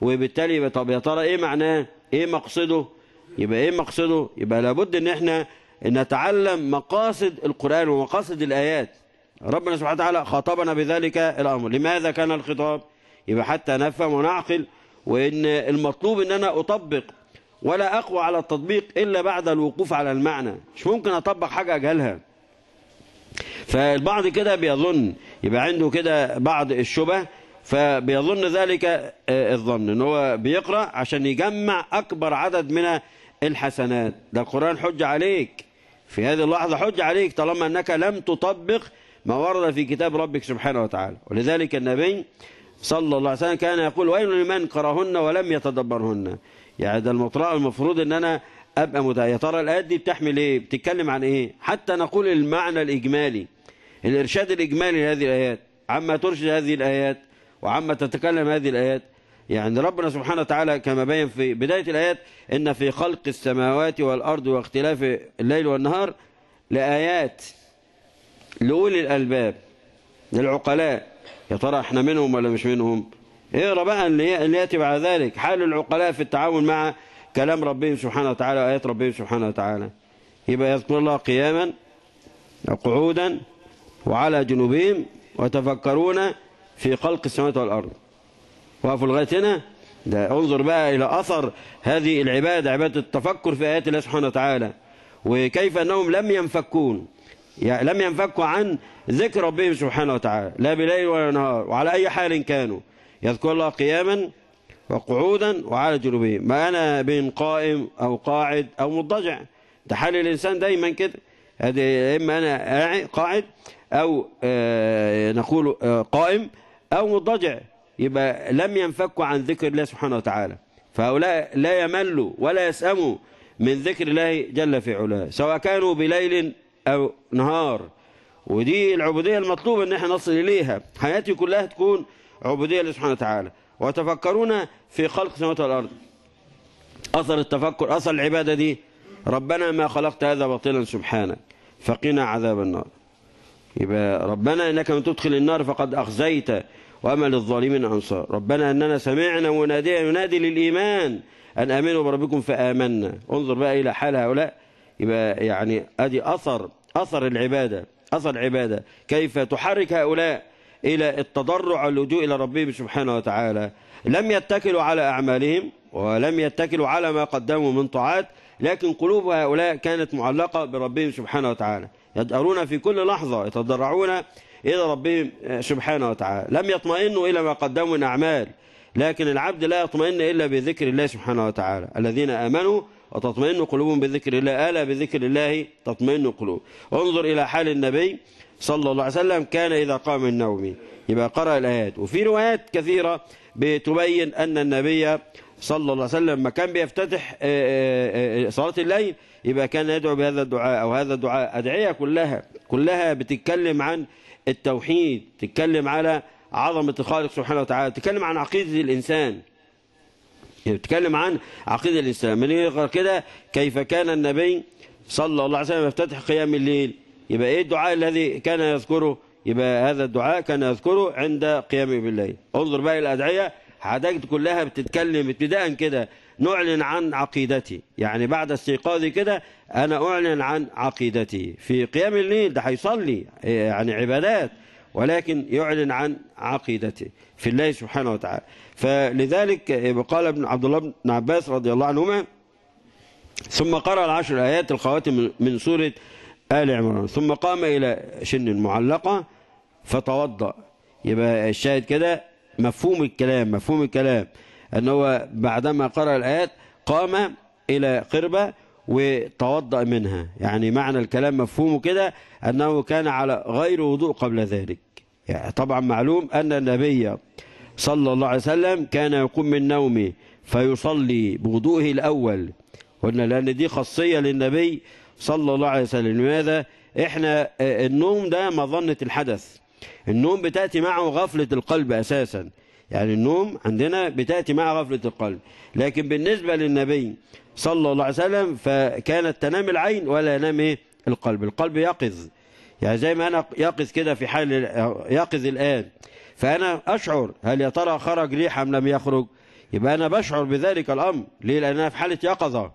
وبالتالي طب يا ترى إيه معناه إيه مقصده يبقى إيه مقصده يبقى لابد أن احنا نتعلم مقاصد القرآن ومقاصد الآيات ربنا سبحانه وتعالى خاطبنا بذلك الأمر لماذا كان الخطاب يبقى حتى نفهم ونعقل وإن المطلوب أن أنا أطبق ولا أقوى على التطبيق إلا بعد الوقوف على المعنى مش ممكن أطبق حاجة أجهلها فالبعض كده بيظن يبقى عنده كده بعض الشبه فبيظن ذلك آه، الظن ان هو بيقرا عشان يجمع اكبر عدد من الحسنات ده القران حج عليك في هذه اللحظه حج عليك طالما انك لم تطبق ما ورد في كتاب ربك سبحانه وتعالى ولذلك النبي صلى الله عليه وسلم كان يقول ويل لمن قراهن ولم يتدبرهن يعني ده المطرقة المفروض ان انا ابقى متع... يا ترى الايات دي بتحمل ايه بتتكلم عن ايه حتى نقول المعنى الاجمالي الارشاد الاجمالي لهذه الايات عما ترشد هذه الايات وعما تتكلم هذه الايات يعني ربنا سبحانه وتعالى كما بين في بداية الآيات إن في خلق السماوات والأرض واختلاف الليل والنهار لآيات لأولي الألباب للعقلاء يا ترى احنا منهم ولا مش منهم اقرا بقى اللي ياتي بعد ذلك حال العقلاء في التعاون مع كلام ربهم سبحانه وتعالى وآيات ربهم سبحانه وتعالى يبقى يذكر الله قياما وقعودا وعلى جنوبهم وتفكرون في خلق السماوات والأرض وقفوا لغاية هنا ده انظر بقى إلى أثر هذه العبادة عبادة التفكر في آيات الله سبحانه وتعالى وكيف أنهم لم ينفكون يعني لم ينفكوا عن ذكر ربهم سبحانه وتعالى لا بليل ولا نهار وعلى أي حال كانوا يذكر الله قياما وقعودا وعلى جنوبه ما أنا بين قائم أو قاعد أو مضطجع ده حال الإنسان دايما كده هذه إما أنا قاعد أو آه، نقول آه، قائم أو مضطجع يبقى لم ينفكوا عن ذكر الله سبحانه وتعالى فهؤلاء لا يملوا ولا يسأموا من ذكر الله جل في علاه سواء كانوا بليل أو نهار ودي العبودية المطلوبة أن احنا نصل إليها حياتي كلها تكون عبودية الله سبحانه وتعالى وتفكرون في خلق السماوات والأرض أثر التفكر أثر العبادة دي ربنا ما خلقت هذا باطلا سبحانك فقنا عذاب النار يبقى ربنا إنك من تدخل النار فقد أخزيت وما للظالمين أنصار ربنا أننا سمعنا مناديا ينادي للإيمان أن آمنوا بربكم فآمنا انظر بقى إلى حال هؤلاء يبقى يعني أدي أثر أثر العبادة أثر العبادة كيف تحرك هؤلاء إلى التضرع واللجوء إلى ربهم سبحانه وتعالى لم يتكلوا على أعمالهم ولم يتكلوا على ما قدموا من طاعات لكن قلوب هؤلاء كانت معلقة بربهم سبحانه وتعالى يدأرون في كل لحظة يتضرعون إلى ربهم سبحانه وتعالى لم يطمئنوا إلى ما قدموا من أعمال لكن العبد لا يطمئن إلا بذكر الله سبحانه وتعالى الذين آمنوا وتطمئن قلوبهم بذكر الله ألا بذكر الله تطمئن قلوب انظر إلى حال النبي صلى الله عليه وسلم كان إذا قام من نومه يبقى قرأ الآيات وفي روايات كثيرة بتبين أن النبي صلى الله عليه وسلم ما كان بيفتتح آه، آه، آه، صلاة الليل يبقى كان يدعو بهذا الدعاء أو هذا الدعاء أدعية كلها كلها بتتكلم عن التوحيد تتكلم على عظمة الخالق سبحانه وتعالى تتكلم عن عقيدة الإنسان يعني بتتكلم عن عقيدة الإنسان من يقرأ كده كيف كان النبي صلى الله عليه وسلم يفتتح قيام الليل يبقى إيه الدعاء الذي كان يذكره يبقى هذا الدعاء كان يذكره عند قيامه بالليل انظر بقى الأدعية حضرتك كلها بتتكلم ابتداء كده نعلن عن عقيدتي يعني بعد استيقاظي كده أنا أعلن عن عقيدتي في قيام الليل ده هيصلي يعني عبادات ولكن يعلن عن عقيدته في الله سبحانه وتعالى فلذلك قال ابن عبد الله بن عباس رضي الله عنهما ثم قرأ العشر آيات الخواتم من سورة آل عمران ثم قام إلى شن المعلقة فتوضأ يبقى الشاهد كده مفهوم الكلام مفهوم الكلام أن هو بعدما قرأ الآيات قام إلى قربة وتوضأ منها يعني معنى الكلام مفهومه كده أنه كان على غير وضوء قبل ذلك يعني طبعا معلوم أن النبي صلى الله عليه وسلم كان يقوم من نومه فيصلي بوضوءه الأول قلنا لأن دي خاصية للنبي صلى الله عليه وسلم لماذا احنا آه، النوم ده مظنة الحدث النوم بتأتي معه غفلة القلب أساسا يعني النوم عندنا بتأتي مع غفلة القلب لكن بالنسبة للنبي صلى الله عليه وسلم فكانت تنام العين ولا ينام إيه؟ القلب القلب يقظ يعني زي ما أنا يقظ كده في حال يقظ الآن فأنا أشعر هل يا ترى خرج ريح أم لم يخرج يبقى أنا بشعر بذلك الأمر ليه لأن في حالة يقظة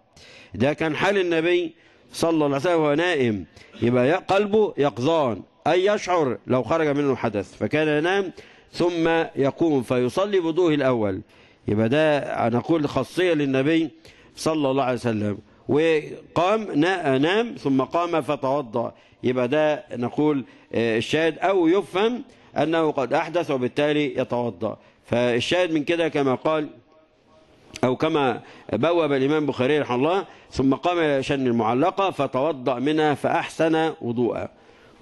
ده كان حال النبي صلى الله عليه وسلم وهو نائم يبقى قلبه يقظان أي يشعر لو خرج منه حدث فكان ينام ثم يقوم فيصلي بوضوءه الأول يبقى ده نقول خاصية للنبي صلى الله عليه وسلم وقام نام ثم قام فتوضأ يبقى ده نقول آه، الشاهد أو يفهم أنه قد أحدث وبالتالي يتوضأ فالشاهد من كده كما قال أو كما بوب الإمام بخاري رحمه الله ثم قام شن المعلقة فتوضأ منها فأحسن وضوءا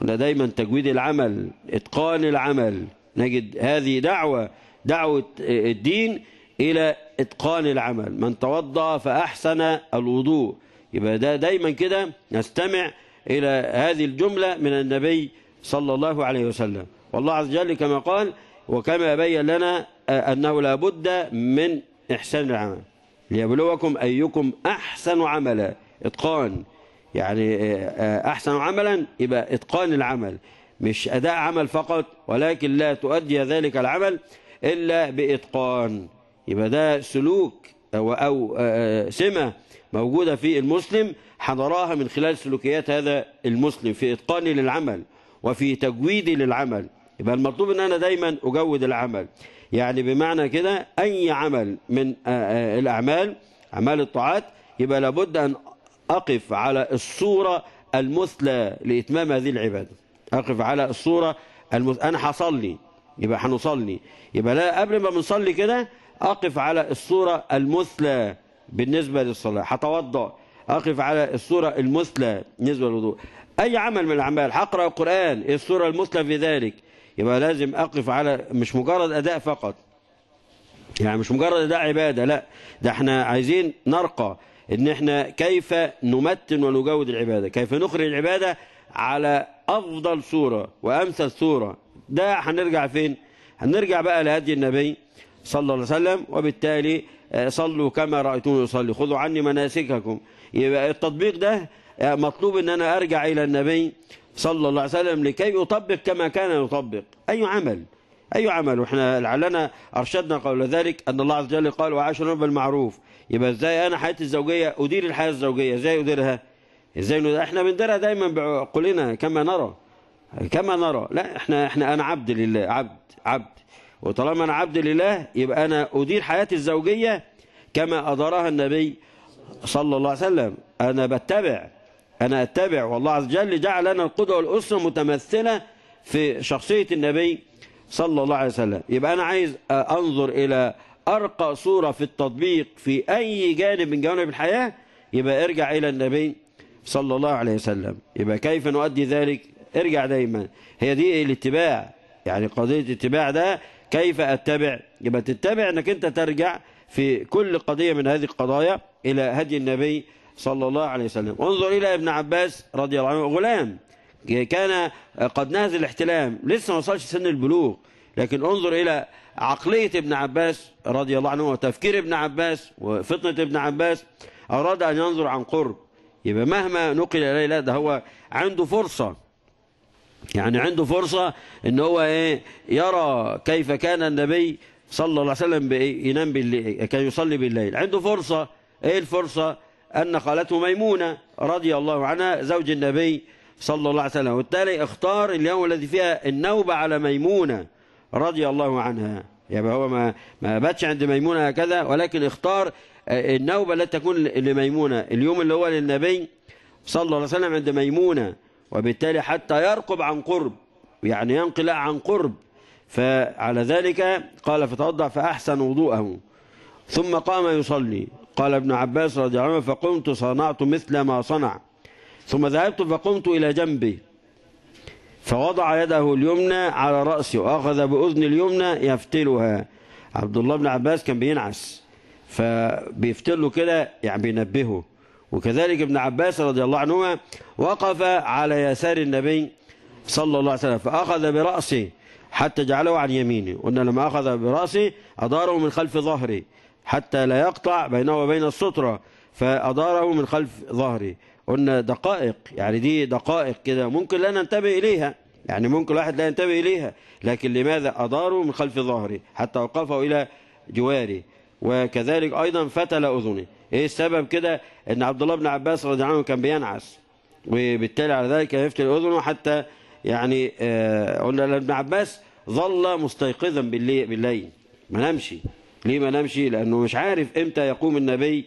هنا دايما تجويد العمل إتقان العمل نجد هذه دعوة دعوة الدين إلى إتقان العمل من توضأ فأحسن الوضوء يبقى ده دايما كده نستمع إلى هذه الجملة من النبي صلى الله عليه وسلم والله عز وجل كما قال وكما بين لنا أنه لابد من إحسان العمل ليبلوكم أيكم أحسن عملا إتقان يعني آه، آه، أحسن عملا يبقى إتقان العمل مش أداء عمل فقط ولكن لا تؤدي ذلك العمل إلا بإتقان يبقى ده سلوك أو, أو آه، سمة موجودة في المسلم حضراها من خلال سلوكيات هذا المسلم في إتقاني للعمل وفي تجويدي للعمل يبقى المطلوب ان انا دايما اجود العمل يعني بمعنى كده أي عمل من آه، آه، الأعمال أعمال الطاعات يبقى لابد أن أقف على الصورة المثلى لإتمام هذه العبادة أقف على الصورة المثلى أنا هصلي يبقى هنصلي يبقى لا قبل ما بنصلي كده أقف على الصورة المثلى بالنسبة للصلاة هتوضأ أقف على الصورة المثلى بالنسبة للوضوء أي عمل من الأعمال هقرأ القرآن الصورة المثلى في ذلك يبقى لازم أقف على مش مجرد أداء فقط يعني مش مجرد أداء عبادة لا ده احنا عايزين نرقى ان احنا كيف نمتن ونجود العبادة كيف نخرج العبادة على أفضل صورة وأمثل صورة ده هنرجع فين هنرجع بقى لهدي النبي صلى الله عليه وسلم وبالتالي آه، صلوا كما رأيتوني يصلي خذوا عني مناسككم يبقى التطبيق ده آه، مطلوب ان انا ارجع الى النبي صلى الله عليه وسلم لكي يطبق كما كان يطبق أي عمل أي عمل وإحنا لعلنا أرشدنا قبل ذلك أن الله عز وجل قال وعاشرنا بالمعروف يبقى إزاي أنا حياتي الزوجية أدير الحياة الزوجية إزاي أديرها إزاي إحنا بنديرها دايما بعقولنا كما نرى كما نرى لا إحنا إحنا أنا عبد لله عبد عبد وطالما أنا عبد لله يبقى أنا أدير حياتي الزوجية كما أدارها النبي صلى الله عليه وسلم أنا بتبع أنا أتبع والله عز وجل جعل لنا القدوة والأسرة متمثلة في شخصية النبي صلى الله عليه وسلم يبقى أنا عايز أنظر إلى أرقى صورة في التطبيق في أي جانب من جوانب الحياة يبقى ارجع إلى النبي صلى الله عليه وسلم يبقى كيف نؤدي ذلك ارجع دايما هي دي الاتباع يعني قضية الاتباع ده كيف أتبع يبقى تتبع أنك أنت ترجع في كل قضية من هذه القضايا إلى هدي النبي صلى الله عليه وسلم انظر إلى ابن عباس رضي الله عنه غلام كان قد نهز الاحتلام لسه ما وصلش سن البلوغ لكن انظر إلى عقلية ابن عباس رضي الله عنه وتفكير ابن عباس وفطنة ابن عباس أراد أن ينظر عن قرب يبقى مهما نقل إليه لا ده هو عنده فرصة يعني عنده فرصة ان هو ايه يرى كيف كان النبي صلى الله عليه وسلم ينام بالليل كان يصلي بالليل عنده فرصة ايه الفرصة أن خالته ميمونة رضي الله عنها زوج النبي صلى الله عليه وسلم وبالتالي اختار اليوم الذي فيها النوبة على ميمونة رضي الله عنها يبقى يعني هو ما ما باتش عند ميمونة هكذا ولكن اختار النوبة التي تكون لميمونة اليوم اللي هو للنبي صلى الله عليه وسلم عند ميمونة وبالتالي حتى يرقب عن قرب يعني ينقل عن قرب فعلى ذلك قال فتوضع فأحسن وضوءه ثم قام يصلي قال ابن عباس رضي الله عنه فقمت صنعت مثل ما صنع ثم ذهبت فقمت إلى جنبي فوضع يده اليمنى على رأسي وأخذ بأذن اليمنى يفتلها عبد الله بن عباس كان بينعس فبيفتله كده يعني بينبهه وكذلك ابن عباس رضي الله عنهما وقف على يسار النبي صلى الله عليه وسلم فأخذ برأسي حتى جعله عن يمينه قلنا لما أخذ برأسي أداره من خلف ظهري حتى لا يقطع بينه وبين السترة فأداره من خلف ظهري قلنا دقائق يعني دي دقائق كده ممكن لا ننتبه إليها يعني ممكن الواحد لا ينتبه إليها لكن لماذا أداره من خلف ظهري حتى أوقفه إلى جواري وكذلك أيضا فتل أذني إيه السبب كده أن عبد الله بن عباس رضي الله عنه كان بينعس وبالتالي على ذلك يفتل أذنه حتى يعني آه، قلنا ابن عباس ظل مستيقظا بالليل ما نمشي ليه ما نمشي لأنه مش عارف إمتى يقوم النبي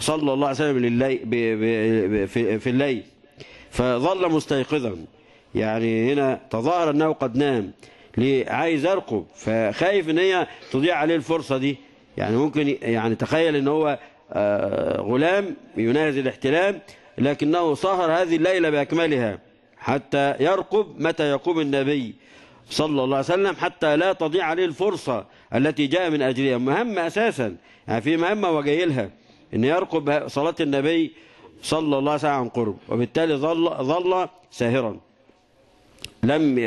صلى الله عليه وسلم للي... ب... ب... في الليل فظل مستيقظا يعني هنا تظاهر أنه قد نام ليه عايز أرقب فخايف أن هي تضيع عليه الفرصة دي يعني ممكن يعني تخيل أن هو آه، غلام يناهز الاحتلام لكنه سهر هذه الليلة بأكملها حتى يرقب متى يقوم النبي صلى الله عليه وسلم حتى لا تضيع عليه الفرصة التي جاء من أجلها مهمة أساسا يعني في مهمة وجايلها أن يرقب صلاة النبي صلى الله عليه وسلم عن قرب وبالتالي ظل, ظل ساهرا لم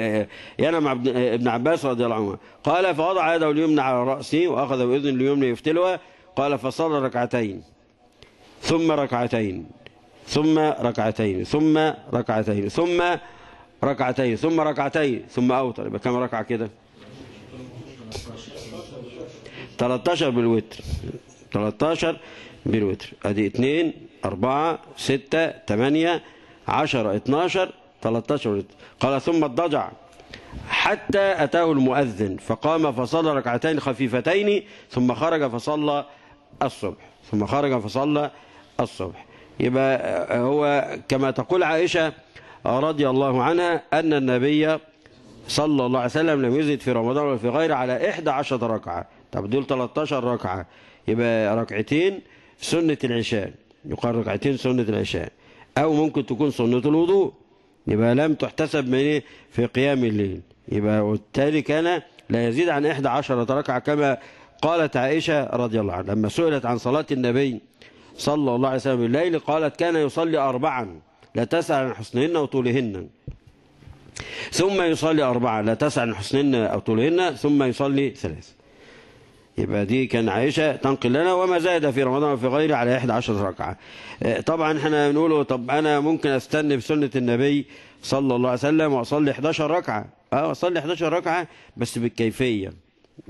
ينم ابن عباس رضي الله عنه قال فوضع يده اليمنى على رأسه وأخذ بإذن اليمنى يفتلها قال فصلى ركعتين ثم ركعتين ثم ركعتين ثم ركعتين ثم, ركعتين ثم ركعتين ثم ركعتين ثم أوتر يبقى كم ركعة كده 13 بالوتر 13 بالوتر ادي 2 4 6 8 10 12 13 قال ثم اضطجع حتى أتاه المؤذن فقام فصلى ركعتين خفيفتين ثم خرج فصلى الصبح ثم خرج فصلى الصبح يبقى آه، هو كما تقول عائشة رضي الله عنها أن النبي صلى الله عليه وسلم لم يزد في رمضان ولا في غيره على 11 ركعة طب دول 13 ركعة يبقى ركعتين سنة العشاء يقال ركعتين سنة العشاء أو ممكن تكون سنة الوضوء يبقى لم تحتسب من إيه في قيام الليل يبقى وبالتالي كان لا يزيد عن 11 ركعة كما قالت عائشة رضي الله عنها لما سئلت عن صلاة النبي صلى الله عليه وسلم الليل قالت كان يصلي أربعا لا تسأل عن حسنهن أو طولهن ثم يصلي أربعة لا تسأل عن حسنهن أو طولهن ثم يصلي ثلاثة يبقى دي كان عائشة تنقل لنا وما زاد في رمضان وفي غيره على 11 ركعة آه، طبعا احنا بنقول طب أنا ممكن أستنى بسنة النبي صلى الله عليه وسلم وأصلي 11 ركعة أه أصلي 11 ركعة بس بالكيفية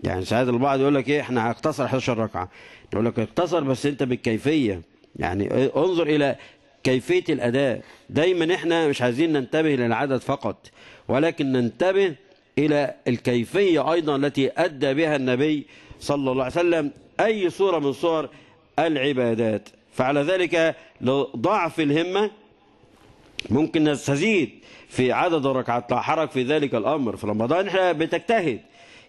يعني ساعات البعض يقول لك إيه احنا هقتصر 11 ركعة نقول لك اقتصر بس أنت بالكيفية يعني انظر إلى كيفية الأداء دايما احنا مش عايزين ننتبه للعدد فقط ولكن ننتبه إلى الكيفية أيضا التي أدى بها النبي صلى الله عليه وسلم أي صورة من صور العبادات فعلى ذلك لضعف الهمة ممكن نستزيد في عدد الركعات لا حرج في ذلك الأمر في رمضان احنا بتجتهد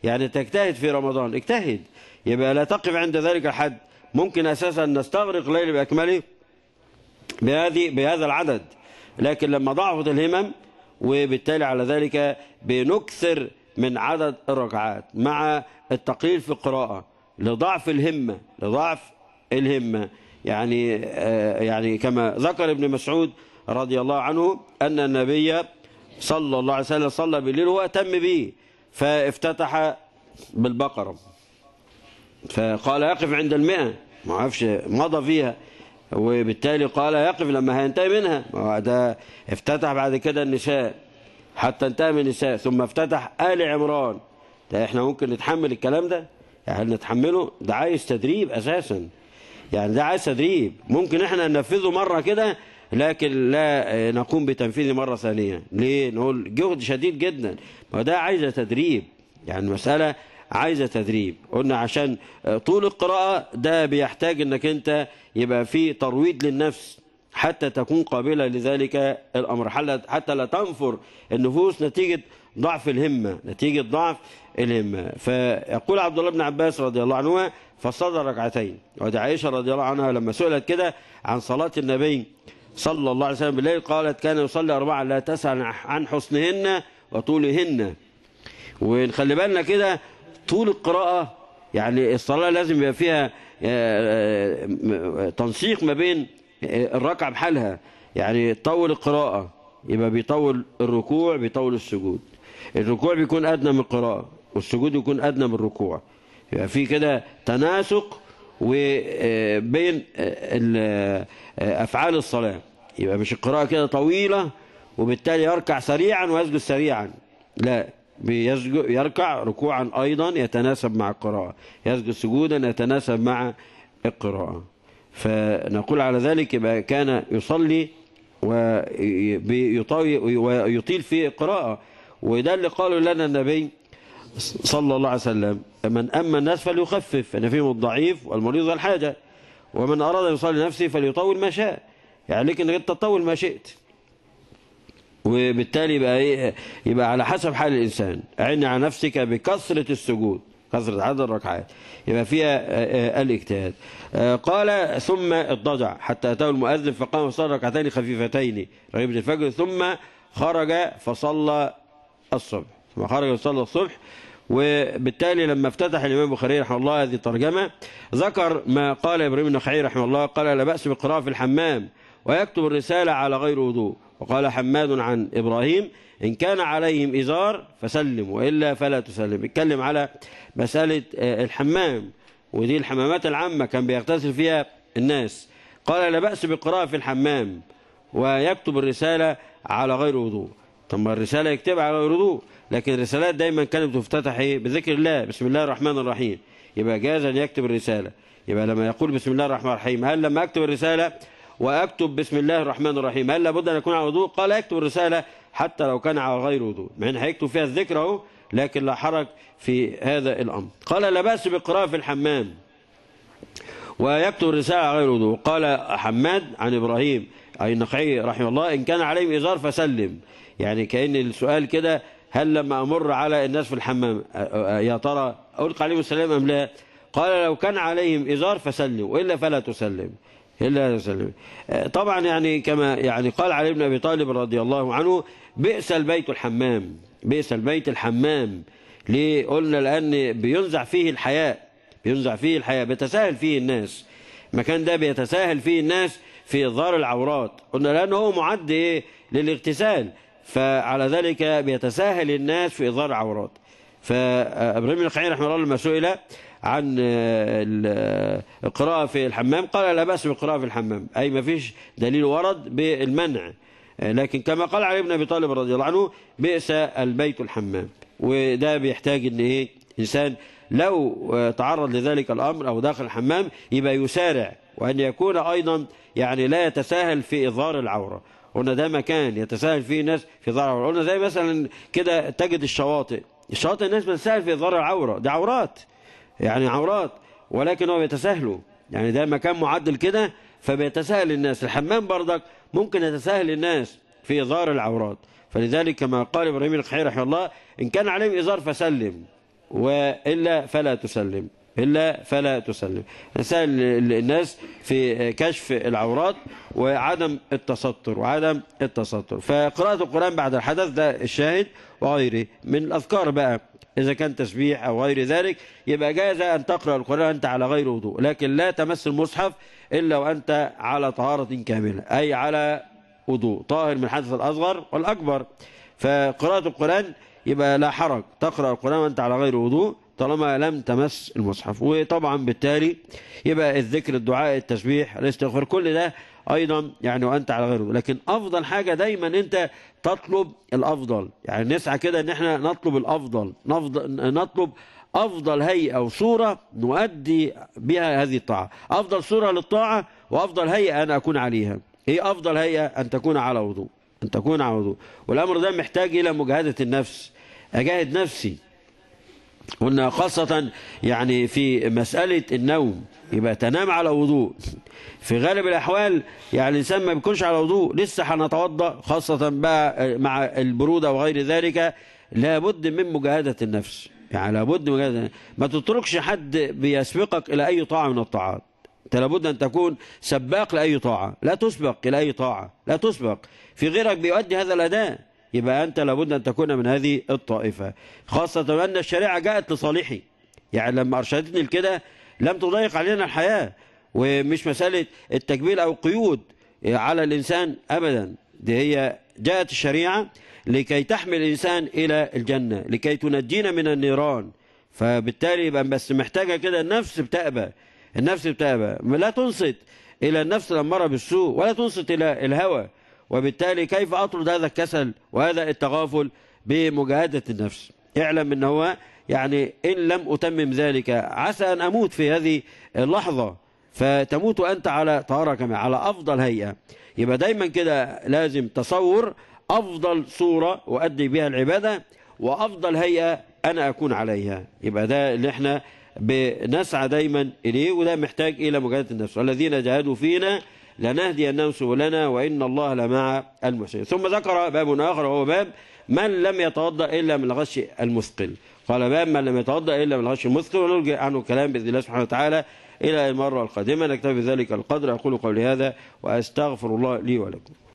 يعني تجتهد في رمضان اجتهد يبقى لا تقف عند ذلك الحد ممكن أساسا نستغرق ليل بأكمله بهذه بهذا العدد لكن لما ضعفت الهمم وبالتالي على ذلك بنكثر من عدد الركعات مع التقليل في القراءة لضعف الهمة لضعف الهمة يعني آه، يعني كما ذكر ابن مسعود رضي الله عنه أن النبي صلى الله عليه وسلم صلى بالليل وأتم به فافتتح بالبقرة فقال أقف عند المئة ما عرفش مضى فيها وبالتالي قال يقف لما هينتهي منها ده افتتح بعد كده النساء حتى انتهى من النساء ثم افتتح آل عمران ده احنا ممكن نتحمل الكلام ده يعني هل نتحمله ده عايز تدريب أساسا يعني ده عايز تدريب ممكن احنا ننفذه مرة كده لكن لا آه، نقوم بتنفيذه مرة ثانية ليه نقول جهد شديد جدا وده عايز تدريب يعني مسألة عايزه تدريب قلنا عشان آه، طول القراءه ده بيحتاج انك انت يبقى في ترويض للنفس حتى تكون قابله لذلك الامر حتى لا تنفر النفوس نتيجه ضعف الهمه نتيجه ضعف الهمه فيقول عبد الله بن عباس رضي الله عنهما فصدر ركعتين ودي عائشه رضي الله عنها لما سئلت كده عن صلاه النبي صلى الله عليه وسلم بالليل قالت كان يصلي أربعة لا تسأل عن حسنهن وطولهن ونخلي بالنا كده طول القراءة يعني الصلاة لازم يبقى فيها آه، آه، تنسيق ما بين آه، الركعة بحالها يعني تطول القراءة يبقى بيطول الركوع بيطول السجود الركوع بيكون أدنى من القراءة والسجود يكون أدنى من الركوع يبقى في كده تناسق وبين أفعال الصلاة يبقى مش القراءة كده طويلة وبالتالي يركع سريعا ويسجد سريعا لا يركع ركوعا أيضا يتناسب مع القراءة يسجد سجودا يتناسب مع القراءة فنقول على ذلك يبقى كان يصلي ويطيل في القراءة وده اللي قاله لنا النبي صلى الله عليه وسلم من أما الناس فليخفف فإن يعني فيهم الضعيف والمريض والحاجة ومن أراد أن يصلي نفسه فليطول ما شاء يعني لكن أنك أنت تطول ما شئت وبالتالي يبقى ايه يبقى على حسب حال الانسان عن على نفسك بكثره السجود كثره عدد الركعات يبقى فيها آه، آه، الاجتهاد آه، قال ثم اضطجع حتى اتاه المؤذن فقام وصلى ركعتين خفيفتين رغيبه الفجر ثم خرج فصلى الصبح ثم خرج وصلى الصبح وبالتالي لما افتتح الإمام البخاري رحمه الله هذه الترجمة ذكر ما قال إبراهيم النخعي رحمه الله قال لا بأس بالقراءة في الحمام ويكتب الرسالة على غير وضوء وقال حماد عن إبراهيم إن كان عليهم إزار فسلم وإلا فلا تسلم اتكلم على مسألة آه، الحمام ودي الحمامات العامة كان بيغتسل فيها الناس قال لا بأس بالقراءة في الحمام ويكتب الرسالة على غير وضوء طب الرسالة يكتبها على غير وضوء لكن الرسالات دايما كانت بتفتتح إيه؟ بذكر الله بسم الله الرحمن الرحيم يبقى جاز أن يكتب الرسالة يبقى لما يقول بسم الله الرحمن الرحيم هل لما أكتب الرسالة وأكتب بسم الله الرحمن الرحيم هل لابد أن أكون على وضوء قال اكتب الرسالة حتى لو كان على غير وضوء مع أن هيكتب فيها الذكر أهو لكن لا حرج في هذا الأمر قال لا بأس بالقراءة في الحمام ويكتب الرسالة على غير وضوء قال حماد عن إبراهيم أي النقعي رحمه الله إن كان عليهم إزار فسلم يعني كأن السؤال كده هل لما أمر على الناس في الحمام يا ترى ألقى عليهم السلام أم لا قال لو كان عليهم إزار فسلم وإلا فلا تسلم إلا سلم آه، طبعا يعني كما يعني قال علي بن أبي طالب رضي الله عنه بئس البيت الحمام بئس البيت الحمام ليه قلنا لأن بينزع فيه الحياء بينزع فيه الحياء بيتساهل فيه الناس المكان ده بيتساهل فيه الناس في إظهار العورات قلنا لان هو معد إيه للاغتسال فعلى ذلك بيتساهل الناس في إظهار العورات فابراهيم الخير رحمه الله لما سئل عن آه، القراءة آه، في الحمام قال لا بأس بالقراءة في الحمام أي ما فيش دليل ورد بالمنع آه، لكن كما قال علي بن أبي طالب رضي الله عنه بئس البيت الحمام وده بيحتاج إن إيه إنسان لو تعرض لذلك الأمر أو داخل الحمام يبقى يسارع وأن يكون أيضا يعني لا يتساهل في إظهار العورة قلنا ده مكان يتساهل فيه الناس في إظهار العورة قلنا زي مثلا كده تجد الشواطئ الشواطئ الناس بتساهل في إظهار العورة دي عورات يعني عورات ولكن هو بيتساهلوا يعني ده مكان معدل كده فبيتساهل الناس الحمام بردك ممكن يتساهل الناس في إظهار العورات فلذلك كما قال إبراهيم الخير رحمه الله إن كان عليهم إظهار فسلم وإلا فلا تسلم إلا فلا تسلم نسأل الناس في كشف العورات وعدم التستر وعدم التستر فقراءة القرآن بعد الحدث ده الشاهد وغيره من الأذكار بقى إذا كان تسبيح أو غير ذلك يبقى جائز أن تقرأ القرآن أنت على غير وضوء لكن لا تمس المصحف إلا وأنت على طهارة كاملة أي على وضوء طاهر من حدث الأصغر والأكبر فقراءة القرآن يبقى لا حرج تقرأ القرآن وأنت على غير وضوء طالما لم تمس المصحف وطبعا بالتالي يبقى الذكر الدعاء التسبيح الاستغفار كل ده ايضا يعني وانت على غيره لكن افضل حاجه دايما انت تطلب الافضل يعني نسعى كده ان احنا نطلب الافضل نفضل نطلب افضل هيئه وصوره نؤدي بها هذه الطاعه افضل صوره للطاعه وافضل هيئه ان اكون عليها ايه افضل هيئه ان تكون على وضوء ان تكون على وضوء والامر ده محتاج الى مجاهده النفس اجاهد نفسي قلنا خاصه يعني في مساله النوم يبقى تنام على وضوء في غالب الأحوال يعني الإنسان ما بيكونش على وضوء لسه هنتوضأ خاصة بقى آه، مع البرودة وغير ذلك لابد من مجاهدة النفس يعني لابد مجاهدة النفس. ما تتركش حد بيسبقك إلى أي طاعة من الطاعات انت لابد ان تكون سباق لاي طاعه لا تسبق الى اي طاعه لا تسبق في غيرك بيؤدي هذا الاداء يبقى انت لابد ان تكون من هذه الطائفه خاصه ان الشريعه جاءت لصالحي يعني لما ارشدتني لكده لم تضيق علينا الحياه ومش مسألة التكبيل أو قيود على الإنسان أبدا دي هي جاءت الشريعة لكي تحمل الإنسان إلى الجنة لكي تنجينا من النيران فبالتالي يبقى بس محتاجة كده النفس بتأبى النفس بتأبى لا تنصت إلى النفس الأمارة بالسوء ولا تنصت إلى الهوى وبالتالي كيف أطرد هذا الكسل وهذا التغافل بمجاهدة النفس اعلم هو يعني إن لم أتمم ذلك عسى أن أموت في هذه اللحظة فتموت أنت على طهارة كاملة على أفضل هيئة يبقى دايما كده لازم تصور أفضل صورة أؤدي بها العبادة وأفضل هيئة أنا أكون عليها يبقى ده اللي احنا بنسعى دايما إليه وده محتاج إلى مجاهدة النفس والذين جاهدوا فينا لنهدي الناس سبلنا وإن الله لمع المحسنين ثم ذكر باب آخر وهو باب من لم يتوضأ إلا من الغش المثقل قال باب من لم يتوضأ إلا من الغش المثقل ونرجع عنه الكلام بإذن الله سبحانه وتعالى إلى المرة القادمة نكتفي ذلك القدر أقول قولي هذا وأستغفر الله لي ولكم